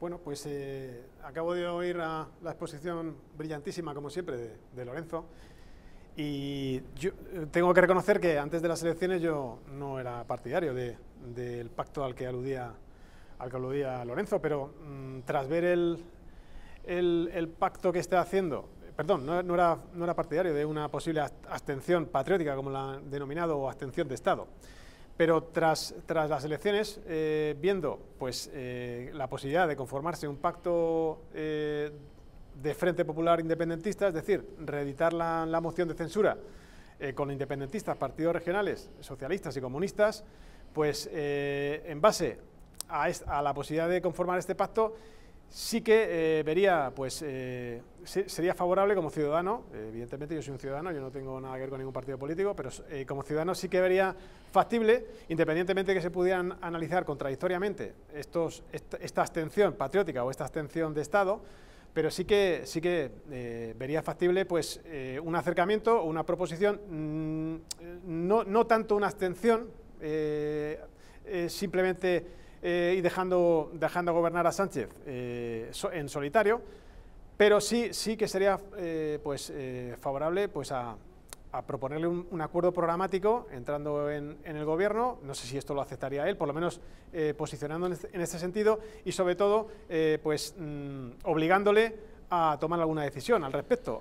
Bueno, pues eh, acabo de oír a la exposición brillantísima, como siempre, de, Lorenzo. Y yo eh, tengo que reconocer que antes de las elecciones yo no era partidario del pacto al que aludía, Lorenzo, pero mm, tras ver el, pacto que está haciendo, perdón, no, era, partidario de una posible abstención patriótica, como la denominado, o abstención de Estado. Pero tras, las elecciones, eh, viendo pues, eh, la posibilidad de conformarse un pacto eh, de Frente Popular Independentista, es decir, reeditar la, moción de censura con independentistas, partidos regionales, socialistas y comunistas, pues en base a, a la posibilidad de conformar este pacto, sí que eh, vería, pues eh, sería favorable como ciudadano, evidentemente yo soy un ciudadano, yo no tengo nada que ver con ningún partido político, pero eh, como ciudadano sí que vería factible, independientemente de que se pudieran analizar contradictoriamente estos, esta, abstención patriótica o esta abstención de Estado, pero sí que, sí que vería factible pues, un acercamiento o una proposición, mm, no, no, tanto una abstención, simplemente eh, y dejando, dejando gobernar a Sánchez eh, en solitario, pero sí, sí que sería eh, pues, favorable pues, a, proponerle un, acuerdo programático entrando en, el gobierno, no sé si esto lo aceptaría él, por lo menos posicionando este, en este, sentido y sobre todo pues, mm, obligándole a tomar alguna decisión al respecto.